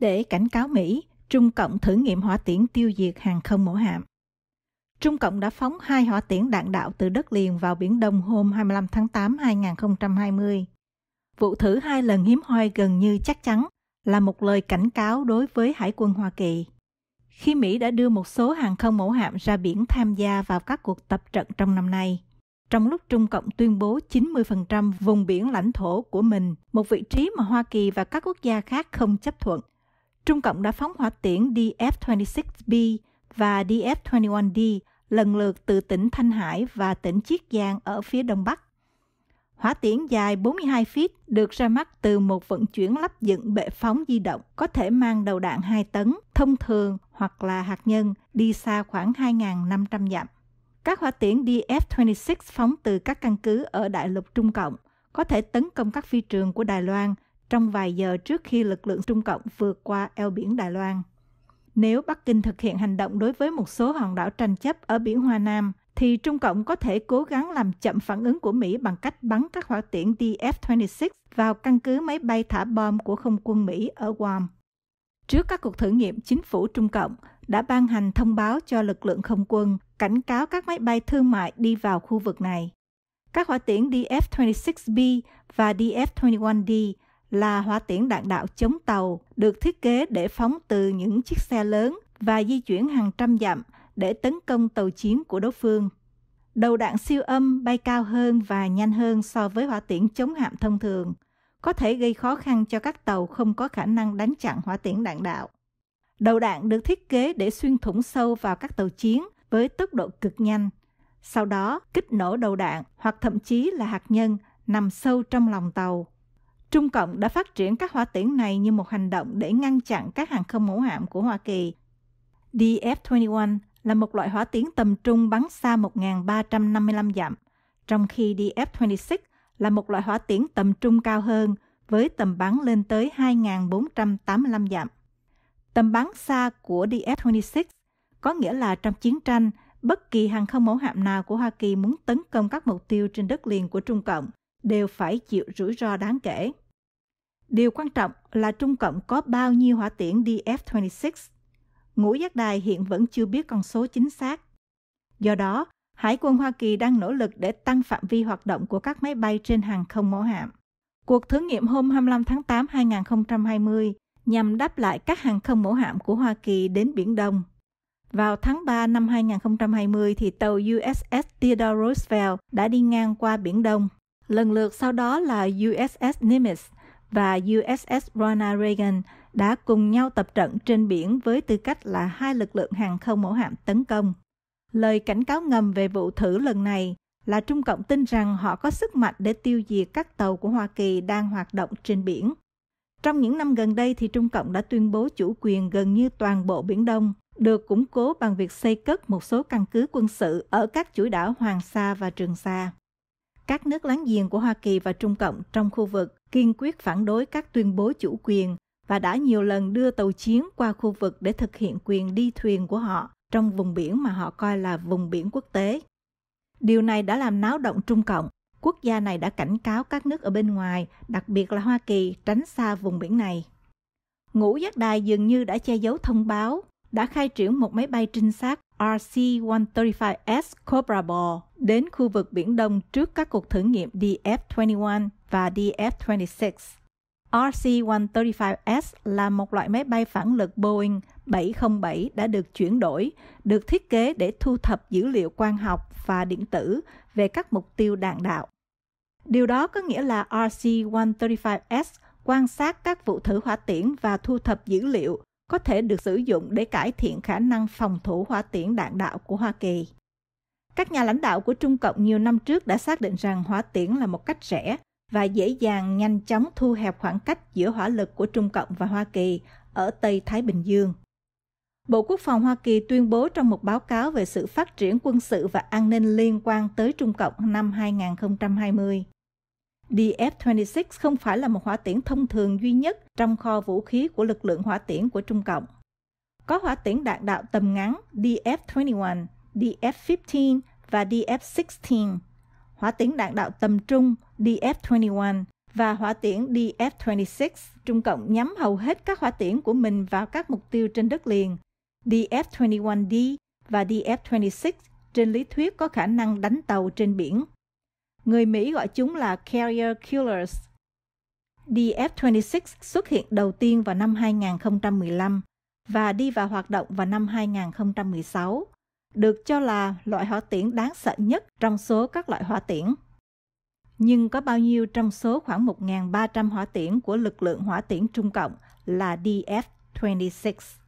để cảnh cáo Mỹ, Trung Cộng thử nghiệm hỏa tiễn tiêu diệt hàng không mẫu hạm. Trung Cộng đã phóng hai hỏa tiễn đạn đạo từ đất liền vào Biển Đông hôm 25 tháng 8 2020. Vụ thử hai lần hiếm hoi gần như chắc chắn là một lời cảnh cáo đối với Hải quân Hoa Kỳ. Khi Mỹ đã đưa một số hàng không mẫu hạm ra biển tham gia vào các cuộc tập trận trong năm nay, trong lúc Trung Cộng tuyên bố 90% vùng biển lãnh thổ của mình, một vị trí mà Hoa Kỳ và các quốc gia khác không chấp thuận – Trung Cộng đã phóng hỏa tiễn DF-26B và DF-21D lần lượt từ tỉnh Thanh Hải và tỉnh Chiết Giang ở phía đông bắc. Hỏa tiễn dài 42 feet được ra mắt từ một vận chuyển lắp dựng bệ phóng di động có thể mang đầu đạn 2 tấn, thông thường hoặc là hạt nhân đi xa khoảng 2.500 dặm. Các hỏa tiễn DF-26 phóng từ các căn cứ ở đại lục Trung Cộng có thể tấn công các phi trường của Đài Loan – trong vài giờ trước khi lực lượng Trung Cộng vượt qua eo biển Đài Loan. Nếu Bắc Kinh thực hiện hành động đối với một số hòn đảo tranh chấp ở biển Hoa Nam, thì Trung Cộng có thể cố gắng làm chậm phản ứng của Mỹ bằng cách bắn các hỏa tiễn DF-26 vào căn cứ máy bay thả bom của không quân Mỹ ở Guam. Trước các cuộc thử nghiệm, chính phủ Trung Cộng đã ban hành thông báo cho lực lượng không quân cảnh cáo các máy bay thương mại đi vào khu vực này. Các hỏa tiễn DF-26B và DF-21D là hỏa tiễn đạn đạo chống tàu được thiết kế để phóng từ những chiếc xe lớn và di chuyển hàng trăm dặm để tấn công tàu chiến của đối phương. Đầu đạn siêu âm bay cao hơn và nhanh hơn so với hỏa tiễn chống hạm thông thường, có thể gây khó khăn cho các tàu không có khả năng đánh chặn hỏa tiễn đạn đạo. Đầu đạn được thiết kế để xuyên thủng sâu vào các tàu chiến với tốc độ cực nhanh, sau đó kích nổ đầu đạn hoặc thậm chí là hạt nhân nằm sâu trong lòng tàu Trung Cộng đã phát triển các hỏa tiễn này như một hành động để ngăn chặn các hàng không mẫu hạm của Hoa Kỳ. DF-21 là một loại hỏa tiễn tầm trung bắn xa 1.355 dặm, trong khi DF-26 là một loại hỏa tiễn tầm trung cao hơn với tầm bắn lên tới 2.485 dặm. Tầm bắn xa của DF-26 có nghĩa là trong chiến tranh, bất kỳ hàng không mẫu hạm nào của Hoa Kỳ muốn tấn công các mục tiêu trên đất liền của Trung Cộng đều phải chịu rủi ro đáng kể. Điều quan trọng là Trung Cộng có bao nhiêu hỏa tiễn DF-26. Ngũ giác đài hiện vẫn chưa biết con số chính xác. Do đó, Hải quân Hoa Kỳ đang nỗ lực để tăng phạm vi hoạt động của các máy bay trên hàng không mẫu hạm. Cuộc thử nghiệm hôm 25 tháng 8 2020 nhằm đáp lại các hàng không mẫu hạm của Hoa Kỳ đến Biển Đông. Vào tháng 3 năm 2020 thì tàu USS Theodore Roosevelt đã đi ngang qua Biển Đông Lần lượt sau đó là USS Nimitz và USS Ronald Reagan đã cùng nhau tập trận trên biển với tư cách là hai lực lượng hàng không mẫu hạm tấn công. Lời cảnh cáo ngầm về vụ thử lần này là Trung Cộng tin rằng họ có sức mạnh để tiêu diệt các tàu của Hoa Kỳ đang hoạt động trên biển. Trong những năm gần đây thì Trung Cộng đã tuyên bố chủ quyền gần như toàn bộ Biển Đông, được củng cố bằng việc xây cất một số căn cứ quân sự ở các chuỗi đảo Hoàng Sa và Trường Sa các nước láng giềng của Hoa Kỳ và Trung Cộng trong khu vực kiên quyết phản đối các tuyên bố chủ quyền và đã nhiều lần đưa tàu chiến qua khu vực để thực hiện quyền đi thuyền của họ trong vùng biển mà họ coi là vùng biển quốc tế. Điều này đã làm náo động Trung Cộng. Quốc gia này đã cảnh cáo các nước ở bên ngoài, đặc biệt là Hoa Kỳ, tránh xa vùng biển này. Ngũ giác đài dường như đã che giấu thông báo đã khai triển một máy bay trinh sát RC-135S Cobra Ball đến khu vực Biển Đông trước các cuộc thử nghiệm DF-21 và DF-26. RC-135S là một loại máy bay phản lực Boeing 707 đã được chuyển đổi, được thiết kế để thu thập dữ liệu quang học và điện tử về các mục tiêu đạn đạo. Điều đó có nghĩa là RC-135S quan sát các vụ thử hỏa tiễn và thu thập dữ liệu có thể được sử dụng để cải thiện khả năng phòng thủ hỏa tiễn đạn đạo của Hoa Kỳ. Các nhà lãnh đạo của Trung Cộng nhiều năm trước đã xác định rằng hỏa tiễn là một cách rẻ và dễ dàng nhanh chóng thu hẹp khoảng cách giữa hỏa lực của Trung Cộng và Hoa Kỳ ở Tây Thái Bình Dương. Bộ Quốc phòng Hoa Kỳ tuyên bố trong một báo cáo về sự phát triển quân sự và an ninh liên quan tới Trung Cộng năm 2020 DF-26 không phải là một hỏa tiễn thông thường duy nhất trong kho vũ khí của lực lượng hỏa tiễn của Trung Cộng. Có hỏa tiễn đạn đạo tầm ngắn DF-21, DF-15 và DF-16, hỏa tiễn đạn đạo tầm trung DF-21 và hỏa tiễn DF-26. Trung Cộng nhắm hầu hết các hỏa tiễn của mình vào các mục tiêu trên đất liền. DF-21D và DF-26 trên lý thuyết có khả năng đánh tàu trên biển. Người Mỹ gọi chúng là carrier killers. DF-26 xuất hiện đầu tiên vào năm 2015 và đi vào hoạt động vào năm 2016, được cho là loại hỏa tiễn đáng sợ nhất trong số các loại hỏa tiễn. Nhưng có bao nhiêu trong số khoảng 1.300 hỏa tiễn của lực lượng hỏa tiễn Trung Cộng là DF-26?